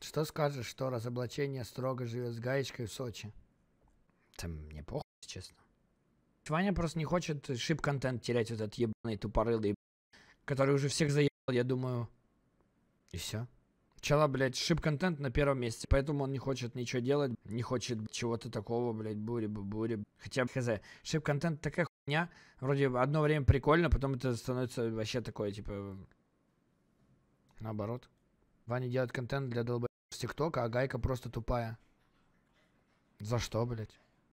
Что скажешь, что разоблачение строго живет с гаечкой в Сочи? Там мне похуй, честно. Ваня просто не хочет шип-контент терять вот этот ебаный тупорылый, который уже всех заебал, я думаю. И все. Чела, блядь, шип-контент на первом месте, поэтому он не хочет ничего делать, не хочет чего-то такого, блядь, бури бури Хотя, хз, шип-контент такая хуйня, вроде одно время прикольно, потом это становится вообще такое, типа, наоборот. Ваня делает контент для долб с ТикТока, а Гайка просто тупая. За что, блядь?